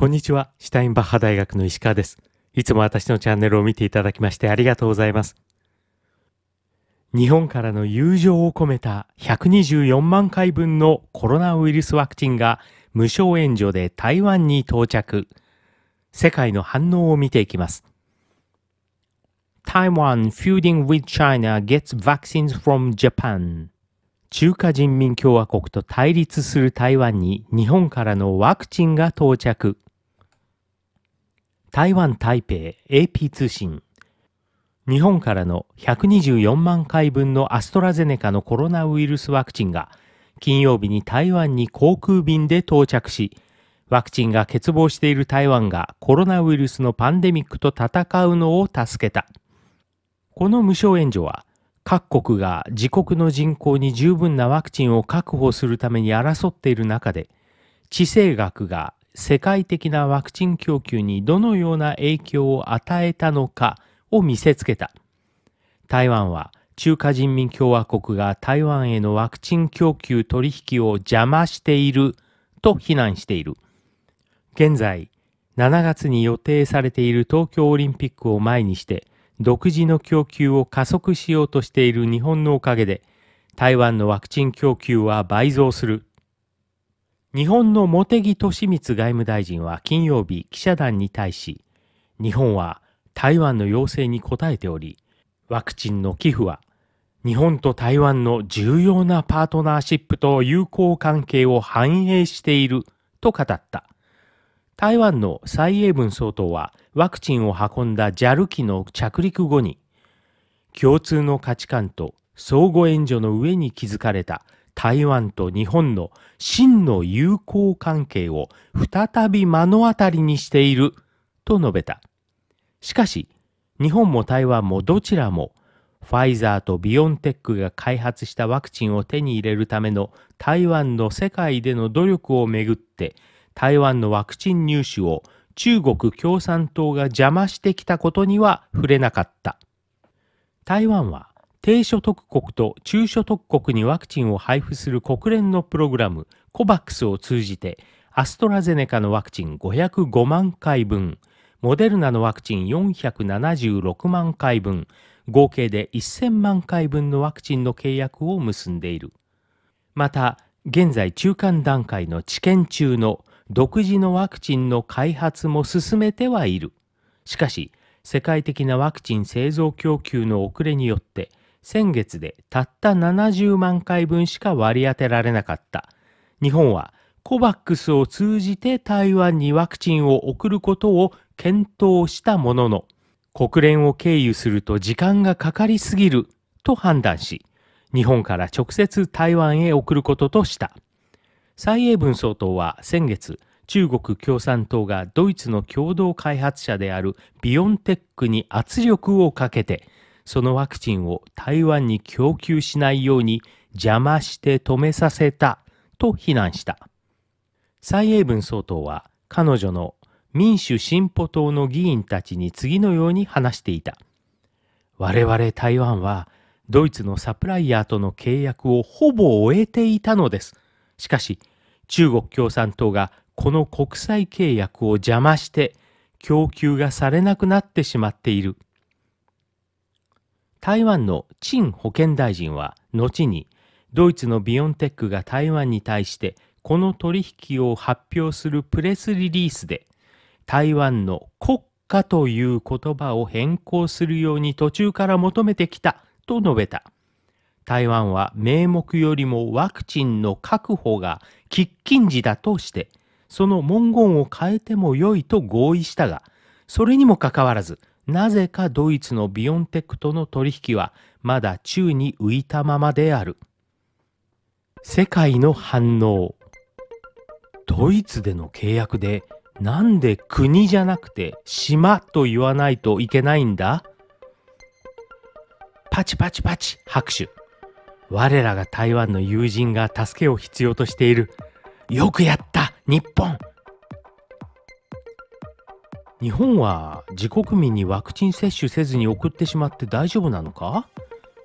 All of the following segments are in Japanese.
こんにちは、シュタインバッハ大学の石川です。いつも私のチャンネルを見ていただきましてありがとうございます。日本からの友情を込めた124万回分のコロナウイルスワクチンが無償援助で台湾に到着。世界の反応を見ていきます。台湾 i w a n feuding with China gets vaccines from Japan. 中華人民共和国と対立する台湾に日本からのワクチンが到着。台湾台北 AP 通信日本からの124万回分のアストラゼネカのコロナウイルスワクチンが金曜日に台湾に航空便で到着しワクチンが欠乏している台湾がコロナウイルスのパンデミックと戦うのを助けたこの無償援助は各国が自国の人口に十分なワクチンを確保するために争っている中で地政学が世界的なワクチン供給にどのような影響を与えたのかを見せつけた。台湾は中華人民共和国が台湾へのワクチン供給取引を邪魔していると非難している。現在、7月に予定されている東京オリンピックを前にして、独自の供給を加速しようとしている日本のおかげで、台湾のワクチン供給は倍増する日本の茂木敏光外務大臣は金曜日記者団に対し、日本は台湾の要請に応えており、ワクチンの寄付は日本と台湾の重要なパートナーシップと友好関係を反映していると語った。台湾の蔡英文総統はワクチンを運んだ JAL 機の着陸後に、共通の価値観と相互援助の上に築かれた台湾と日本の真の友好関係を再び目の当たりにしていると述べた。しかし、日本も台湾もどちらもファイザーとビオンテックが開発したワクチンを手に入れるための台湾の世界での努力をめぐって台湾のワクチン入手を中国共産党が邪魔してきたことには触れなかった。台湾は低所得国と中所得国にワクチンを配布する国連のプログラム COVAX を通じてアストラゼネカのワクチン505万回分モデルナのワクチン476万回分合計で1000万回分のワクチンの契約を結んでいるまた現在中間段階の治験中の独自のワクチンの開発も進めてはいるしかし世界的なワクチン製造供給の遅れによって先月でたった70万回分しか割り当てられなかった日本はコバックスを通じて台湾にワクチンを送ることを検討したものの国連を経由すると時間がかかりすぎると判断し日本から直接台湾へ送ることとした蔡英文総統は先月中国共産党がドイツの共同開発者であるビオンテックに圧力をかけてそのワクチンを台湾に供給しないように邪魔して止めさせたと非難した。蔡英文総統は彼女の民主進歩党の議員たちに次のように話していた。我々台湾はドイツのサプライヤーとの契約をほぼ終えていたのです。しかし中国共産党がこの国際契約を邪魔して供給がされなくなってしまっている。台湾の陳保健大臣は後にドイツのビオンテックが台湾に対してこの取引を発表するプレスリリースで台湾の国家という言葉を変更するように途中から求めてきたと述べた台湾は名目よりもワクチンの確保が喫緊時だとしてその文言を変えてもよいと合意したがそれにもかかわらずなぜかドイツのビオンテックとの取引はまだ宙に浮いたままである。世界の反応ドイツでの契約でなんで国じゃなくて島と言わないといけないんだパチパチパチ拍手。我らが台湾の友人が助けを必要としている。よくやった日本日本は自国民にワクチン接種せずに送ってしまって大丈夫なのか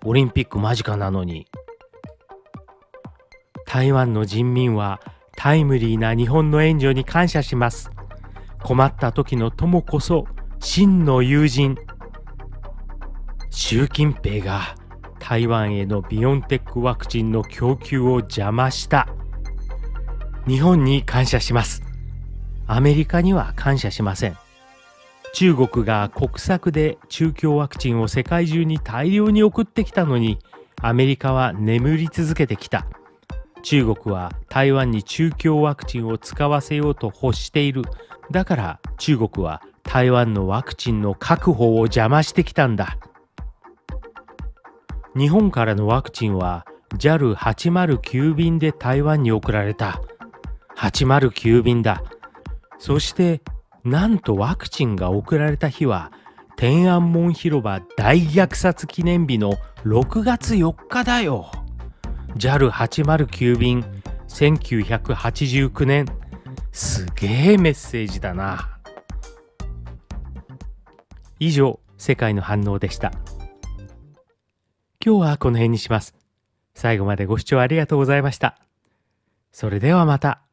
オリンピック間近なのに台湾の人民はタイムリーな日本の援助に感謝します困った時の友こそ真の友人習近平が台湾へのビオンテックワクチンの供給を邪魔した日本に感謝しますアメリカには感謝しません中国が国策で中共ワクチンを世界中に大量に送ってきたのにアメリカは眠り続けてきた中国は台湾に中共ワクチンを使わせようと欲しているだから中国は台湾のワクチンの確保を邪魔してきたんだ日本からのワクチンは JAL809 便で台湾に送られた809便だそしてなんとワクチンが送られた日は天安門広場大虐殺記念日の6月4日だよ JAL809 便1989年すげえメッセージだな以上世界の反応でした今日はこの辺にします最後までご視聴ありがとうございましたそれではまた